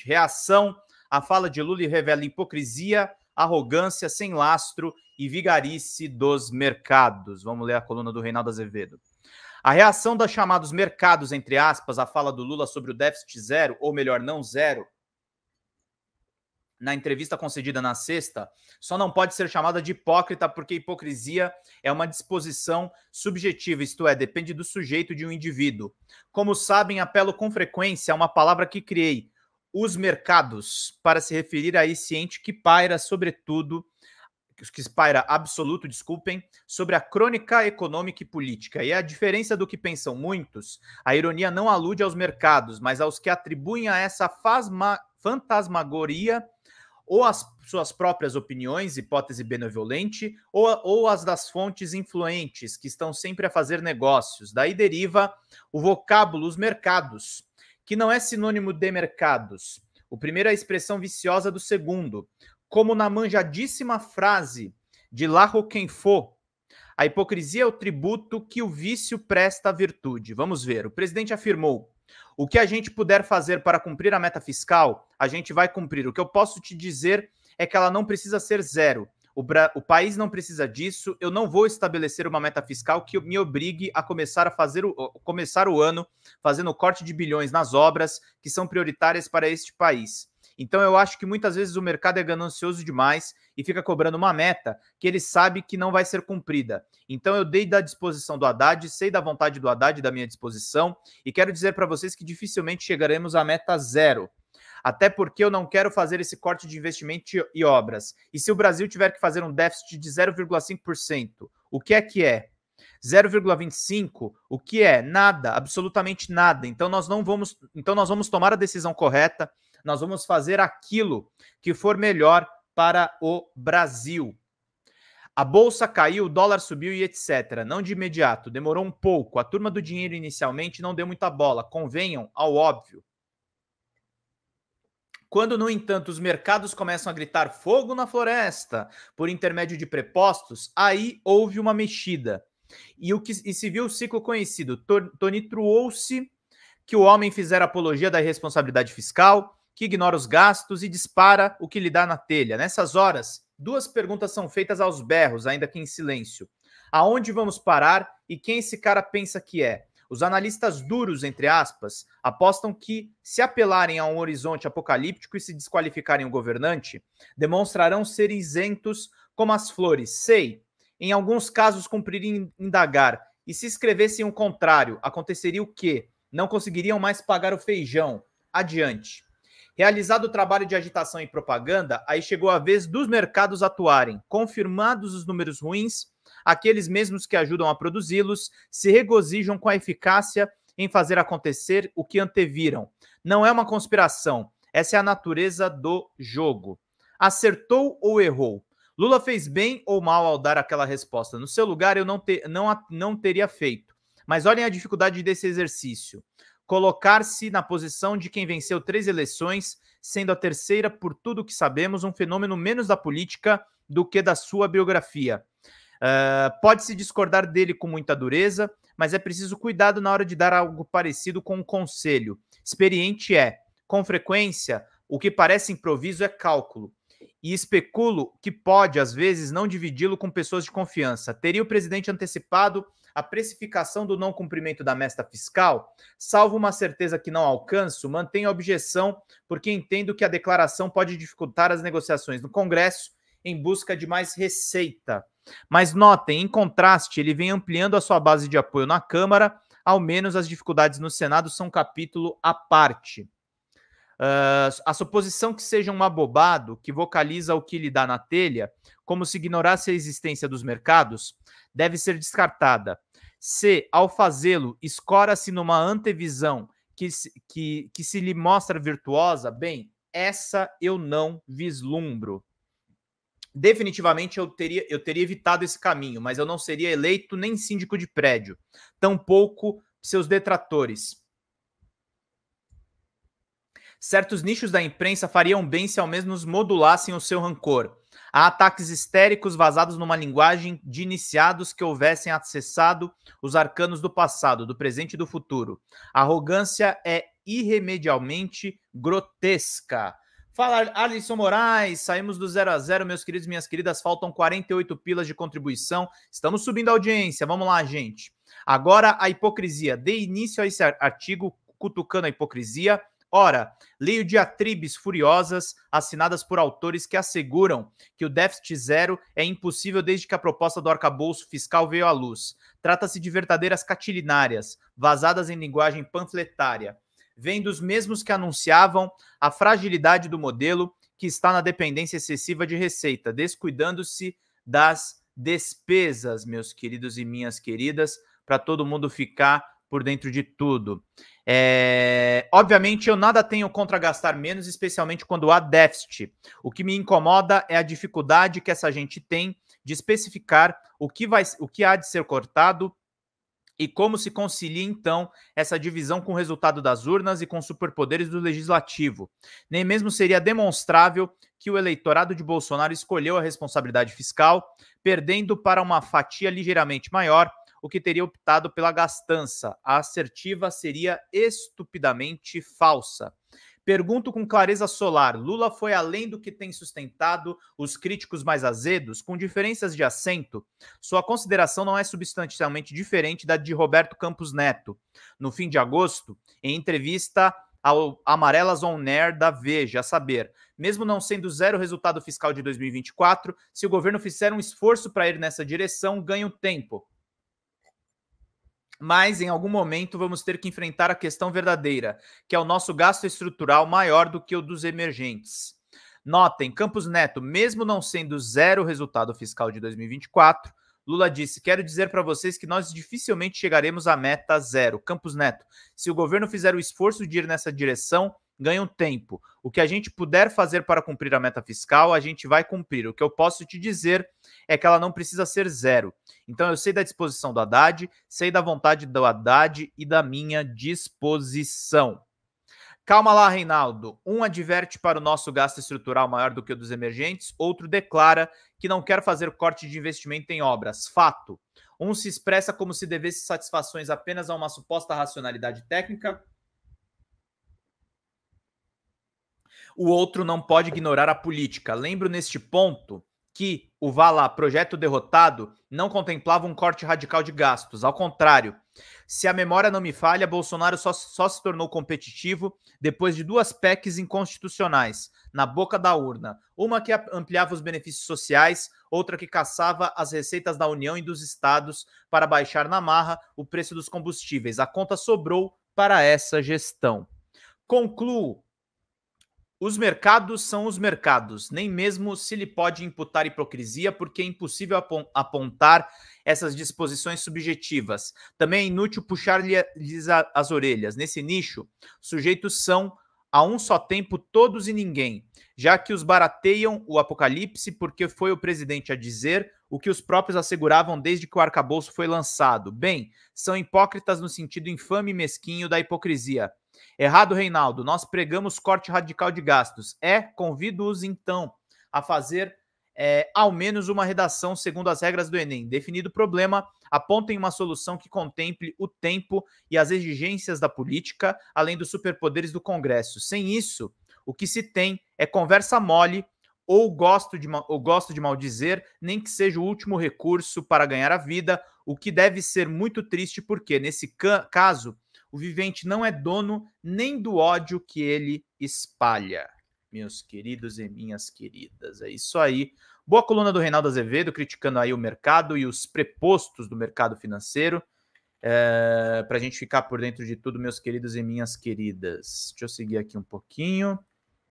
seguinte: reação à fala de Lula revela hipocrisia, arrogância sem lastro e vigarice dos mercados. Vamos ler a coluna do Reinaldo Azevedo. A reação dos chamados mercados, entre aspas, à fala do Lula sobre o déficit zero, ou melhor, não zero, na entrevista concedida na sexta, só não pode ser chamada de hipócrita porque hipocrisia é uma disposição subjetiva, isto é, depende do sujeito de um indivíduo. Como sabem, apelo com frequência a uma palavra que criei, os mercados, para se referir a esse ente que paira, sobretudo, que paira absoluto, desculpem, sobre a crônica econômica e política. E a diferença do que pensam muitos, a ironia não alude aos mercados, mas aos que atribuem a essa fasma, fantasmagoria ou as suas próprias opiniões, hipótese benevolente, ou, ou as das fontes influentes que estão sempre a fazer negócios. Daí deriva o vocábulo, os mercados, que não é sinônimo de mercados. O primeiro é a expressão viciosa do segundo, como na manjadíssima frase de La Roquefort, a hipocrisia é o tributo que o vício presta à virtude. Vamos ver. O presidente afirmou: o que a gente puder fazer para cumprir a meta fiscal, a gente vai cumprir. O que eu posso te dizer é que ela não precisa ser zero, o, Bra... o, país não precisa disso. Eu não vou estabelecer uma meta fiscal que me obrigue a começar a fazer o, começar o ano fazendo corte de bilhões nas obras que são prioritárias para este país. Então eu acho que muitas vezes o mercado é ganancioso demais e fica cobrando uma meta que ele sabe que não vai ser cumprida. Então eu dei da disposição do Haddad, sei da vontade do Haddad da minha disposição e quero dizer para vocês que dificilmente chegaremos à meta zero até porque eu não quero fazer esse corte de investimento e obras. E se o Brasil tiver que fazer um déficit de 0,5%, o que é que é? 0,25, o que é? Nada, absolutamente nada. Então nós não vamos, então nós vamos tomar a decisão correta, nós vamos fazer aquilo que for melhor para o Brasil. A bolsa caiu, o dólar subiu e etc. Não de imediato, demorou um pouco. A turma do dinheiro inicialmente não deu muita bola, convenham ao óbvio. Quando, no entanto, os mercados começam a gritar fogo na floresta por intermédio de prepostos, aí houve uma mexida. E, o que, e se viu o ciclo conhecido. Tony truou se que o homem fizer apologia da irresponsabilidade fiscal, que ignora os gastos e dispara o que lhe dá na telha. Nessas horas, duas perguntas são feitas aos berros, ainda que em silêncio. Aonde vamos parar e quem esse cara pensa que é? Os analistas duros, entre aspas, apostam que, se apelarem a um horizonte apocalíptico e se desqualificarem o governante, demonstrarão ser isentos como as flores. Sei, em alguns casos cumpririam indagar, e se escrevessem o contrário, aconteceria o quê? Não conseguiriam mais pagar o feijão. Adiante. Realizado o trabalho de agitação e propaganda, aí chegou a vez dos mercados atuarem. Confirmados os números ruins, aqueles mesmos que ajudam a produzi-los se regozijam com a eficácia em fazer acontecer o que anteviram. Não é uma conspiração, essa é a natureza do jogo. Acertou ou errou? Lula fez bem ou mal ao dar aquela resposta? No seu lugar, eu não, te, não, não teria feito. Mas olhem a dificuldade desse exercício. Colocar-se na posição de quem venceu três eleições, sendo a terceira, por tudo que sabemos, um fenômeno menos da política do que da sua biografia. Uh, ah, Pode-se discordar dele com muita dureza, mas é preciso cuidado na hora de dar algo parecido com um conselho. Experiente é, com frequência, o que parece improviso é cálculo. E especulo que pode, às vezes, não dividi-lo com pessoas de confiança. Teria o presidente antecipado a precificação do não cumprimento da mesta fiscal, salvo uma certeza que não alcanço, mantenho a objeção, porque entendo que a declaração pode dificultar as negociações no Congresso em busca de mais receita. Mas notem, em contraste, ele vem ampliando a sua base de apoio na Câmara, ao menos as dificuldades no Senado são um capítulo à parte. Uh, a suposição que seja um abobado que vocaliza o que lhe dá na telha, como se ignorasse a existência dos mercados, deve ser descartada. Se, ao fazê-lo, escora-se numa antevisão que, que, que se lhe mostra virtuosa, bem, essa eu não vislumbro definitivamente eu teria, eu teria evitado esse caminho, mas eu não seria eleito nem síndico de prédio, tampouco seus detratores. Certos nichos da imprensa fariam bem se ao menos modulassem o seu rancor. Há ataques histéricos vazados numa linguagem de iniciados que houvessem acessado os arcanos do passado, do presente e do futuro. A arrogância é irremedialmente grotesca. Fala, Alisson Moraes. Saímos do 0 a 0 meus queridos minhas queridas. Faltam 48 pilas de contribuição. Estamos subindo a audiência. Vamos lá, gente. Agora a hipocrisia. Dê início a esse artigo cutucando a hipocrisia. Ora, leio diatribes furiosas assinadas por autores que asseguram que o déficit zero é impossível desde que a proposta do arcabouço fiscal veio à luz. Trata-se de verdadeiras catilinárias, vazadas em linguagem panfletária vem dos mesmos que anunciavam a fragilidade do modelo que está na dependência excessiva de receita, descuidando-se das despesas, meus queridos e minhas queridas, para todo mundo ficar por dentro de tudo. É... Obviamente, eu nada tenho contra gastar menos, especialmente quando há déficit. O que me incomoda é a dificuldade que essa gente tem de especificar o que, vai, o que há de ser cortado e como se concilia, então, essa divisão com o resultado das urnas e com superpoderes do legislativo? Nem mesmo seria demonstrável que o eleitorado de Bolsonaro escolheu a responsabilidade fiscal, perdendo para uma fatia ligeiramente maior, o que teria optado pela gastança. A assertiva seria estupidamente falsa. Pergunto com clareza solar: Lula foi além do que tem sustentado os críticos mais azedos, com diferenças de assento? Sua consideração não é substancialmente diferente da de Roberto Campos Neto. No fim de agosto, em entrevista ao Amarelas On Air da Veja, a saber, mesmo não sendo zero o resultado fiscal de 2024, se o governo fizer um esforço para ir nessa direção, ganha o tempo mas em algum momento vamos ter que enfrentar a questão verdadeira, que é o nosso gasto estrutural maior do que o dos emergentes. Notem, Campos Neto, mesmo não sendo zero o resultado fiscal de 2024, Lula disse: Quero dizer para vocês que nós dificilmente chegaremos à meta zero. Campos Neto, se o governo fizer o esforço de ir nessa direção, ganham tempo. O que a gente puder fazer para cumprir a meta fiscal, a gente vai cumprir. O que eu posso te dizer é que ela não precisa ser zero. Então eu sei da disposição do Haddad, sei da vontade do Haddad e da minha disposição. Calma lá, Reinaldo. Um adverte para o nosso gasto estrutural maior do que o dos emergentes, outro declara que não quer fazer corte de investimento em obras. Fato. Um se expressa como se devesse satisfações apenas a uma suposta racionalidade técnica, o outro não pode ignorar a política. Lembro neste ponto que o Vala projeto derrotado, não contemplava um corte radical de gastos. Ao contrário, se a memória não me falha, Bolsonaro só, só se tornou competitivo depois de duas PECs inconstitucionais na boca da urna. Uma que ampliava os benefícios sociais, outra que caçava as receitas da União e dos estados para baixar na marra o preço dos combustíveis. A conta sobrou para essa gestão. Concluo os mercados são os mercados, nem mesmo se lhe pode imputar hipocrisia, porque é impossível apontar essas disposições subjetivas. Também é inútil puxar-lhes as orelhas. Nesse nicho, sujeitos são a um só tempo todos e ninguém, já que os barateiam o apocalipse porque foi o presidente a dizer o que os próprios asseguravam desde que o arcabouço foi lançado. Bem, são hipócritas no sentido infame e mesquinho da hipocrisia. Errado, Reinaldo. Nós pregamos corte radical de gastos. É, convido-os então a fazer é, ao menos uma redação segundo as regras do Enem. Definido o problema, apontem uma solução que contemple o tempo e as exigências da política, além dos superpoderes do Congresso. Sem isso, o que se tem é conversa mole ou gosto de, ou gosto de maldizer, nem que seja o último recurso para ganhar a vida, o que deve ser muito triste, porque, nesse caso, o vivente não é dono nem do ódio que ele espalha. Meus queridos e minhas queridas, é isso aí. Boa coluna do Reinaldo Azevedo, criticando aí o mercado e os prepostos do mercado financeiro. É, para a gente ficar por dentro de tudo, meus queridos e minhas queridas. Deixa eu seguir aqui um pouquinho.